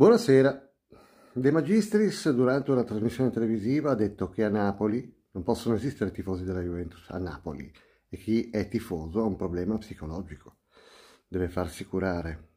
Buonasera. De Magistris durante una trasmissione televisiva ha detto che a Napoli non possono esistere tifosi della Juventus, a Napoli, e chi è tifoso ha un problema psicologico, deve farsi curare.